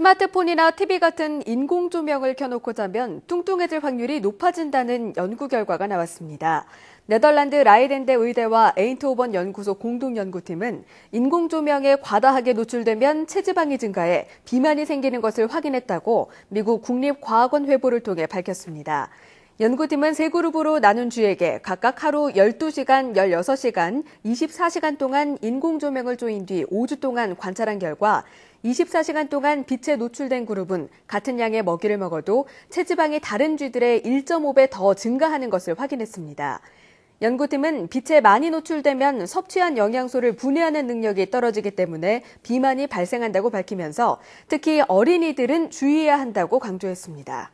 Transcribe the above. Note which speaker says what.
Speaker 1: 스마트폰이나 TV 같은 인공 조명을 켜놓고 자면 뚱뚱해질 확률이 높아진다는 연구 결과가 나왔습니다. 네덜란드 라이덴데 의대와 에인트호번 연구소 공동연구팀은 인공 조명에 과다하게 노출되면 체지방이 증가해 비만이 생기는 것을 확인했다고 미국 국립과학원 회보를 통해 밝혔습니다. 연구팀은 세 그룹으로 나눈 주에게 각각 하루 12시간, 16시간, 24시간 동안 인공조명을 조인 뒤 5주 동안 관찰한 결과 24시간 동안 빛에 노출된 그룹은 같은 양의 먹이를 먹어도 체지방이 다른 쥐들의 1.5배 더 증가하는 것을 확인했습니다. 연구팀은 빛에 많이 노출되면 섭취한 영양소를 분해하는 능력이 떨어지기 때문에 비만이 발생한다고 밝히면서 특히 어린이들은 주의해야 한다고 강조했습니다.